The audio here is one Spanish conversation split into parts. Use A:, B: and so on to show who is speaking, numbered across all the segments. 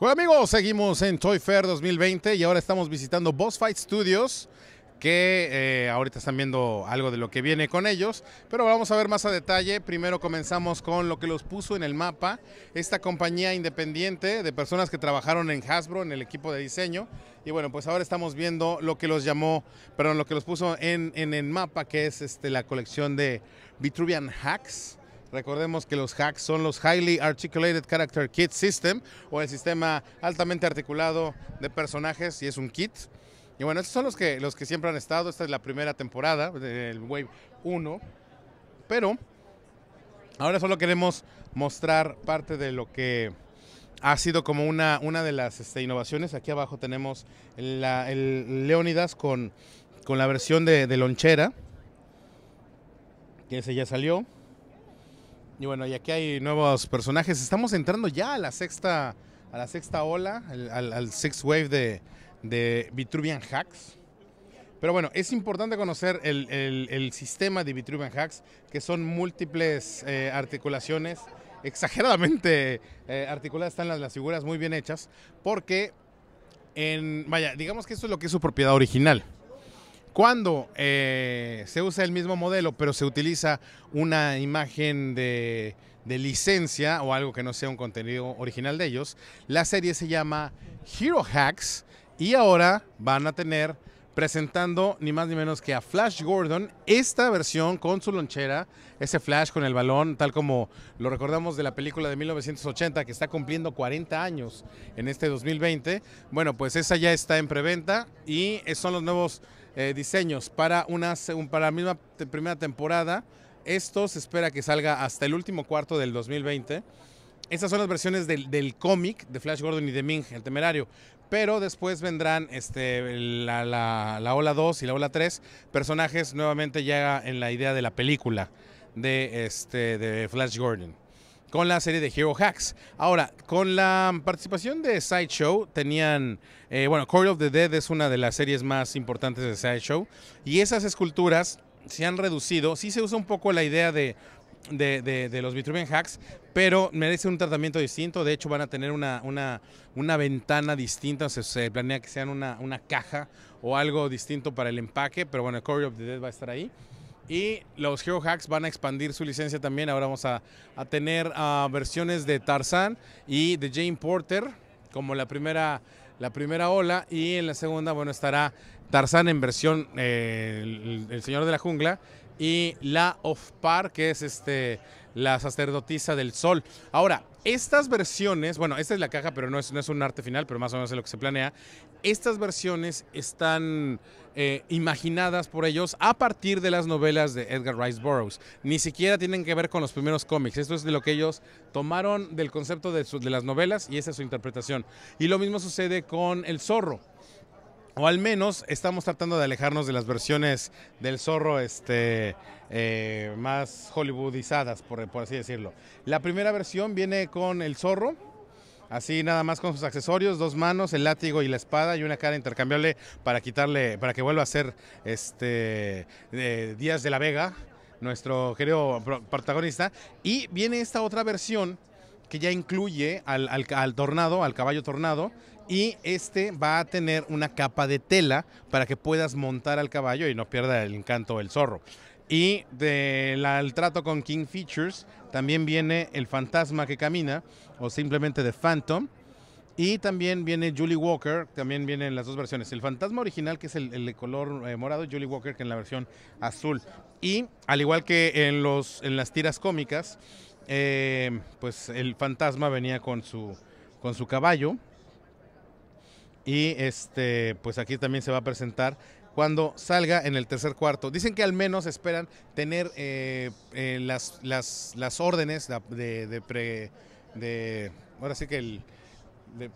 A: bueno, amigos, seguimos en Toy Fair 2020 y ahora estamos visitando Boss Fight Studios que eh, ahorita están viendo algo de lo que viene con ellos, pero vamos a ver más a detalle. Primero comenzamos con lo que los puso en el mapa, esta compañía independiente de personas que trabajaron en Hasbro, en el equipo de diseño, y bueno, pues ahora estamos viendo lo que los llamó, perdón, lo que los puso en, el mapa, que es este, la colección de Vitruvian Hacks, Recordemos que los hacks son los Highly Articulated Character Kit System o el sistema altamente articulado de personajes y es un kit. Y bueno, estos son los que, los que siempre han estado. Esta es la primera temporada del Wave 1. Pero ahora solo queremos mostrar parte de lo que ha sido como una, una de las este, innovaciones. Aquí abajo tenemos la, el Leónidas con, con la versión de, de lonchera. Que ese ya salió. Y bueno, y aquí hay nuevos personajes. Estamos entrando ya a la sexta, a la sexta ola, al, al, sixth wave de, Vitruvian Hacks. Pero bueno, es importante conocer el, sistema de Vitruvian Hacks, que son múltiples eh, articulaciones, exageradamente eh, articuladas están las, figuras muy bien hechas, porque en, vaya, digamos que esto es lo que es su propiedad original cuando eh, se usa el mismo modelo, pero se utiliza una imagen de licencia o algo que no sea un contenido original de ellos, la serie se llama Hero Hacks y ahora van a tener presentando ni más ni menos que a Flash Gordon, esta versión con su lonchera, ese Flash con el balón, tal como lo recordamos de la película de 1980 que está cumpliendo 40 años en este 2020. Bueno, pues esa ya está en preventa y son los nuevos eh, diseños para, una, para la misma primera temporada. Esto se espera que salga hasta el último cuarto del 2020. estas son las versiones del, del cómic de Flash Gordon y de Ming, el temerario. Pero después vendrán este, la, ola 2 y la ola 3, personajes nuevamente ya en la idea de la película de, este, de Flash Gordon con la serie de Hero Hacks. Ahora, con la participación de Sideshow, tenían, eh, bueno, Court of the Dead es una de las series más importantes de Sideshow, y esas esculturas se han reducido, sí se usa un poco la idea de de, los Vitruvian Hacks, pero merece un tratamiento distinto. De hecho, van a tener una, una, ventana distinta. se planea que sean una, caja o algo distinto para el empaque. Pero bueno, Corey of the Dead va a estar ahí. Y los Hero Hacks van a expandir su licencia también. Ahora vamos a, tener ah, versiones de Tarzan y de Jane Porter como la primera, la primera ola. Y en la segunda, bueno, estará Tarzan en versión eh, el Señor de la Jungla y la Ofpar, que es este, la sacerdotisa del sol. Ahora, estas versiones, bueno, esta es la caja, pero no es, no es un arte final, pero más o menos es lo que se planea. Estas versiones están eh, imaginadas por ellos a partir de las novelas de Edgar Rice Burroughs. Ni siquiera tienen que ver con los primeros cómics. Esto es de lo que ellos tomaron del concepto de, de las novelas y esa es su interpretación. Y lo mismo sucede con El Zorro o al menos estamos tratando de alejarnos de las versiones del zorro este, eh, más hollywoodizadas, por, así decirlo. La primera versión viene con el zorro, así nada más con sus accesorios, dos manos, el látigo y la espada y una cara intercambiable para quitarle, para que vuelva a ser este eh, Díaz de la Vega, nuestro querido protagonista. Y viene esta otra versión que ya incluye al tornado, al caballo tornado, y este va a tener una capa de tela para que puedas montar al caballo y no pierda el encanto del zorro. Y del trato con King Features también viene el fantasma que camina o simplemente The Phantom. Y también viene Julie Walker, también vienen las dos versiones. El fantasma original, que es el, de color eh, morado, y Julie Walker, que en la versión azul. Y al igual que en, los, en las tiras cómicas, eh, pues el fantasma venía con su, con su caballo y este, pues aquí también se va a presentar cuando salga en el tercer cuarto. Dicen que al menos esperan tener eh, eh, las, las, las, órdenes de, pre, de, ahora sí que el,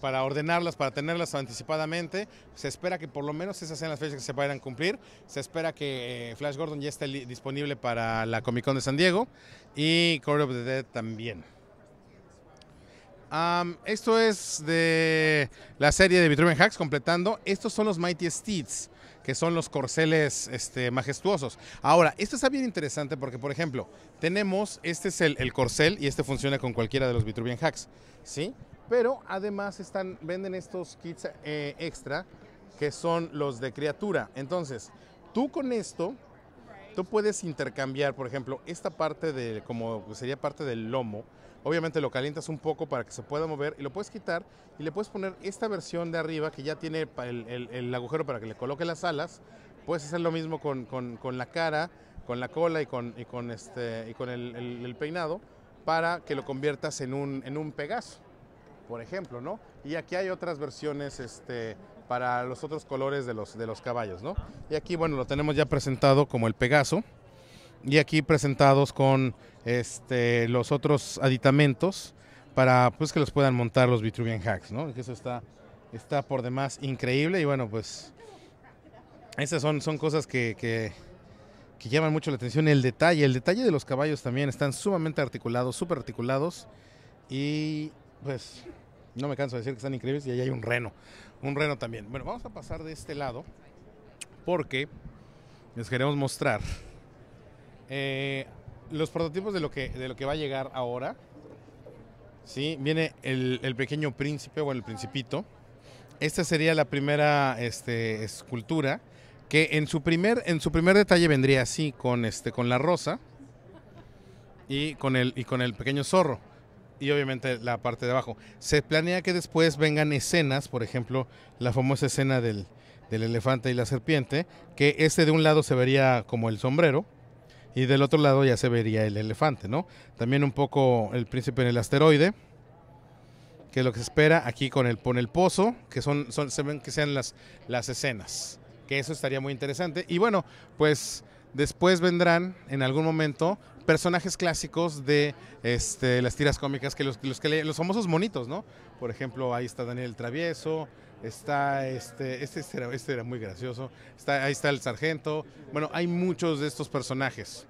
A: para ordenarlas, para tenerlas anticipadamente. Se espera que por lo menos esas sean las fechas que se vayan a cumplir. Se espera que eh, Flash Gordon ya esté disponible para la Comic Con de San Diego y Corey of the Dead también esto es de la serie de Vitruvian Hacks completando. Estos son los Mighty Steeds, que son los corceles este, majestuosos. Ahora, esto está bien interesante porque, por ejemplo, tenemos, este es el, corcel y este funciona con cualquiera de los Vitruvian Hacks, ¿sí? Pero además están, venden estos kits eh, extra que son los de criatura. Entonces, tú con esto Tú puedes intercambiar, por ejemplo, esta parte de, como sería parte del lomo, obviamente lo calientas un poco para que se pueda mover y lo puedes quitar y le puedes poner esta versión de arriba que ya tiene el, agujero para que le coloque las alas. Puedes hacer lo mismo con, con, la cara, con la cola y con, y con, este, y con el, peinado para que lo conviertas en un, en un Pegaso, por ejemplo, ¿no? Y aquí hay otras versiones, este, para los otros colores de los, de los caballos, ¿no? Y aquí, bueno, lo tenemos ya presentado como el Pegaso. Y aquí presentados con este, los otros aditamentos para pues, que los puedan montar los Vitruvian Hacks, ¿no? eso está, está por demás increíble. Y bueno, pues esas son, son cosas que, que, que llaman mucho la atención. El detalle, el detalle de los caballos también están sumamente articulados, súper articulados. Y pues no me canso de decir que están increíbles y ahí hay un reno, un reno también. Bueno, vamos a pasar de este lado porque les queremos mostrar eh, los prototipos de lo, que, de lo que va a llegar ahora. Sí, viene el, pequeño príncipe o el principito. Esta sería la primera este, escultura que en su primer en su primer detalle vendría así con este con la rosa y con y con el pequeño zorro y obviamente la parte de abajo. Se planea que después vengan escenas, por ejemplo, la famosa escena del, elefante y la serpiente, que este de un lado se vería como el sombrero, y del otro lado ya se vería el elefante, ¿no? También un poco el príncipe en el asteroide, que es lo que se espera aquí con el, con el pozo, que son, son, se ven que sean las, las escenas, que eso estaría muy interesante. Y bueno, pues Después vendrán en algún momento personajes clásicos de este, las tiras cómicas, que los, que los famosos monitos, ¿no? Por ejemplo, ahí está Daniel Travieso, está este, este, este, era, este era, muy gracioso, está, ahí está el sargento. Bueno, hay muchos de estos personajes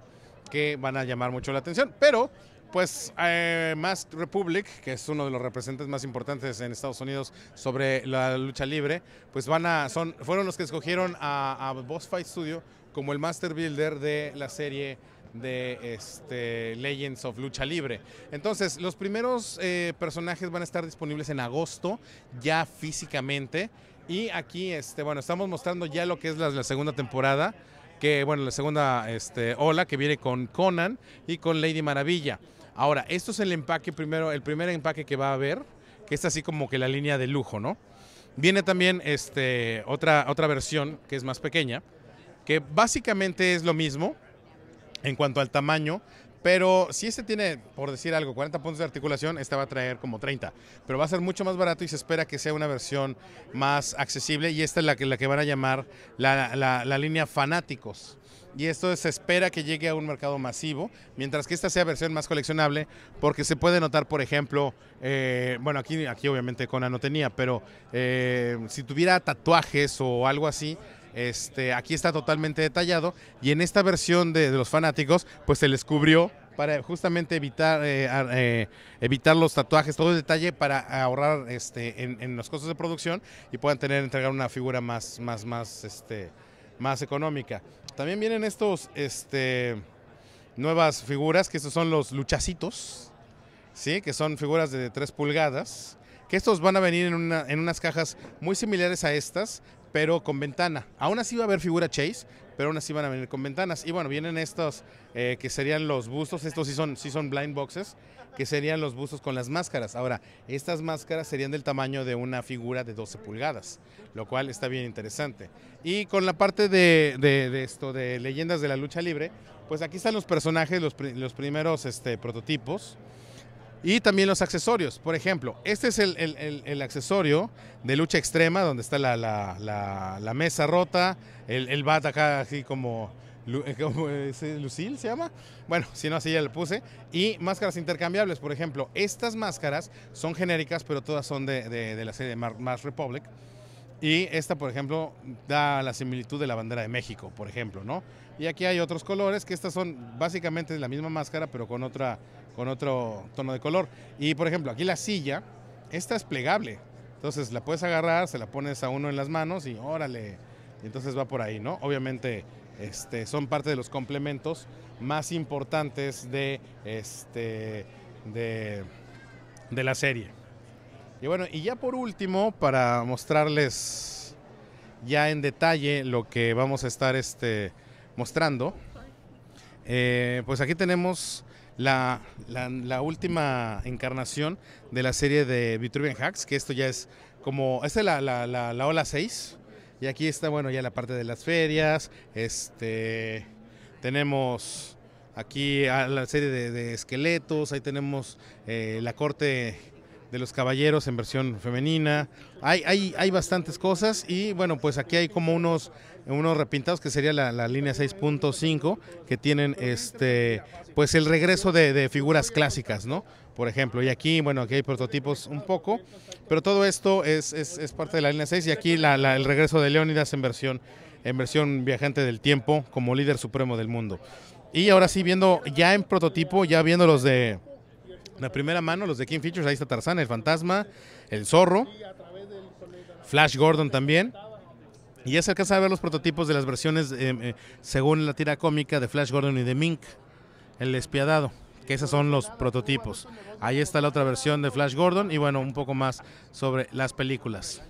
A: que van a llamar mucho la atención, pero pues eh, Republic, que es uno de los representantes más importantes en Estados Unidos sobre la lucha libre, pues van a, son, fueron los que escogieron a, Boss Fight Studio como el master builder de la serie de este, Legends of Lucha Libre. Entonces, los primeros eh, personajes van a estar disponibles en agosto, ya físicamente. Y aquí, este, bueno, estamos mostrando ya lo que es la, segunda temporada que bueno, la segunda este, ola que viene con Conan y con Lady Maravilla. Ahora, esto es el empaque primero, el primer empaque que va a haber, que es así como que la línea de lujo, ¿no? Viene también este, otra, otra versión que es más pequeña, que básicamente es lo mismo en cuanto al tamaño, pero si este tiene, por decir algo, 40 puntos de articulación, esta va a traer como 30. Pero va a ser mucho más barato y se espera que sea una versión más accesible. Y esta es la que, la que van a llamar la, la, la línea fanáticos y esto se espera que llegue a un mercado masivo, mientras que esta sea versión más coleccionable, porque se puede notar, por ejemplo, eh, bueno, aquí, aquí obviamente Kona no tenía, pero eh, si tuviera tatuajes o algo así, este, aquí está totalmente detallado y en esta versión de, los fanáticos, pues se les cubrió para justamente evitar eh, evitar los tatuajes, todo el detalle para ahorrar este en, los costos de producción y puedan tener entregar una figura más más más este más económica. También vienen estos, este, nuevas figuras, que estos son los luchacitos, ¿sí? Que son figuras de 3 pulgadas, que estos van a venir en, en unas cajas muy similares a estas, pero con ventana. Aún así va a haber figura Chase, pero aún así van a venir con ventanas. Y bueno, vienen estos eh, que serían los bustos, estos sí son, sí son blind boxes, que serían los bustos con las máscaras. Ahora, estas máscaras serían del tamaño de una figura de 12 pulgadas, lo cual está bien interesante. Y con la parte de, esto, de leyendas de la lucha libre, pues aquí están los personajes, los, los primeros este, prototipos. Y también los accesorios. Por ejemplo, este es el, el, el, accesorio de lucha extrema, donde está la, la, la, mesa rota, el, bat acá así como... Eh, como ¿Eh? Lucil se llama? Bueno, si no, así ya le puse. Y máscaras intercambiables, por ejemplo. Estas máscaras son genéricas, pero todas son de, de, de la serie de Mars Republic. Y esta, por ejemplo, da la similitud de la bandera de México, por ejemplo, ¿no? Y aquí hay otros colores, que estas son básicamente la misma máscara, pero con otra con otro tono de color. Y por ejemplo, aquí la silla, esta es plegable. Entonces la puedes agarrar, se la pones a uno en las manos y órale. Y entonces va por ahí, ¿no? Obviamente este, son parte de los complementos más importantes de, este, de, la serie. Y bueno, y ya por último, para mostrarles ya en detalle lo que vamos a estar este, mostrando, eh, pues aquí tenemos la, la, última encarnación de la serie de Vitruvian Hacks, que esto ya es como, esta es la, la, la ola 6, y aquí está, bueno, ya la parte de las ferias, este, tenemos aquí la serie de, esqueletos, ahí tenemos eh, la corte de los caballeros en versión femenina. Hay, hay, hay bastantes cosas y bueno, pues aquí hay como unos, unos repintados que sería la, línea 6.5 que tienen este pues el regreso de, figuras clásicas, ¿no? Por ejemplo, y aquí, bueno, aquí hay prototipos un poco, pero todo esto es, es, parte de la línea 6 y aquí el regreso de Leónidas en versión, en versión viajante del tiempo como líder supremo del mundo. Y ahora sí, viendo ya en prototipo, ya viendo los de la primera mano, los de King Features, ahí está Tarzán, el fantasma, el zorro, Flash Gordon también. Y ya se alcanza a ver los prototipos de las versiones eh, eh, según la tira cómica de Flash Gordon y de Mink, el despiadado, que esos son los prototipos. Ahí está la otra versión de Flash Gordon y bueno, un poco más sobre las películas.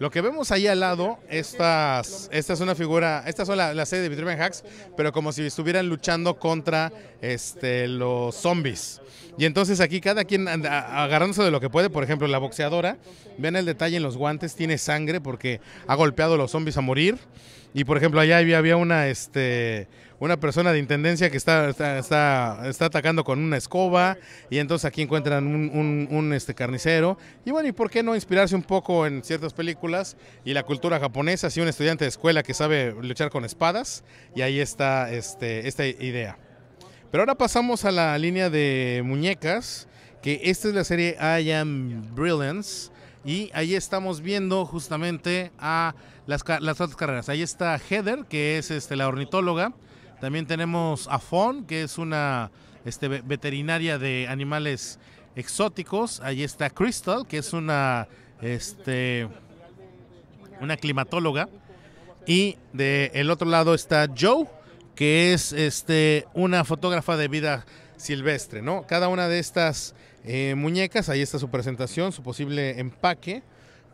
A: Lo que vemos ahí al lado, estas, esta es una figura, estas son la, la serie de Vitruvian Hacks, pero como si estuvieran luchando contra este, los zombies. Y entonces aquí cada quien agarrándose de lo que puede, por ejemplo, la boxeadora, vean el detalle en los guantes, tiene sangre porque ha golpeado a los zombies a morir. Y por ejemplo, allá había, había una, este, una persona de intendencia que está, está, atacando con una escoba y entonces aquí encuentran un, este, carnicero. Y bueno, ¿y por qué no inspirarse un poco en ciertas películas y la cultura japonesa? Si un estudiante de escuela que sabe luchar con espadas y ahí está este, esta idea. Pero ahora pasamos a la línea de muñecas, que esta es la serie I Am Brilliance. Y ahí estamos viendo justamente a las, otras carreras. Ahí está Heather, que es este, la ornitóloga, también tenemos a Fon, que es una este, veterinaria de animales exóticos. ahí está Crystal, que es una, este, una climatóloga. Y del el otro lado está Joe, que es este, una fotógrafa de vida silvestre. ¿no? Cada una de estas eh, muñecas, ahí está su presentación, su posible empaque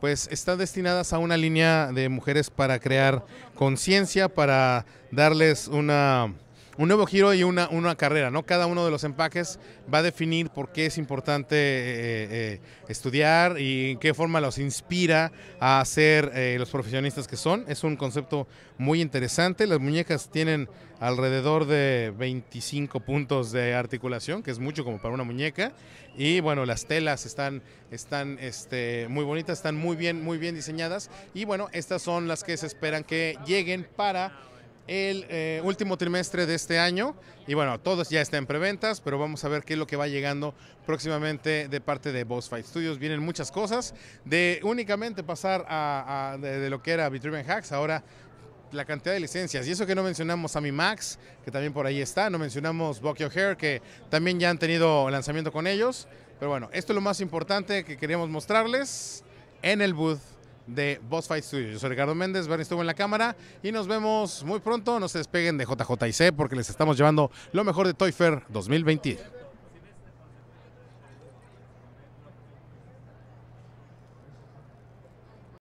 A: pues están destinadas a una línea de mujeres para crear conciencia, para darles una un nuevo giro y una, una carrera, ¿no? Cada uno de los empaques va a definir por qué es importante eh, eh, estudiar y en qué forma los inspira a ser eh, los profesionistas que son. Es un concepto muy interesante. Las muñecas tienen alrededor de 25 puntos de articulación, que es mucho como para una muñeca. Y bueno, las telas están, están este, muy bonitas, están muy bien, muy bien diseñadas. Y bueno, estas son las que se esperan que lleguen para el eh, último trimestre de este año. Y bueno, todos ya está en preventas, pero vamos a ver qué es lo que va llegando próximamente de parte de Boss Fight Studios. Vienen muchas cosas, de únicamente pasar a, de, lo que era vitriven Hacks, ahora la cantidad de licencias. Y eso que no mencionamos a Mi Max, que también por ahí está, no mencionamos your hair que también ya han tenido lanzamiento con ellos. Pero bueno, esto es lo más importante que queríamos mostrarles en el booth de Boss Fight Studios. Yo soy Ricardo Méndez, Bernie estuvo en la cámara y nos vemos muy pronto. No se despeguen de JJC porque les estamos llevando lo mejor de Toy Fair 2020.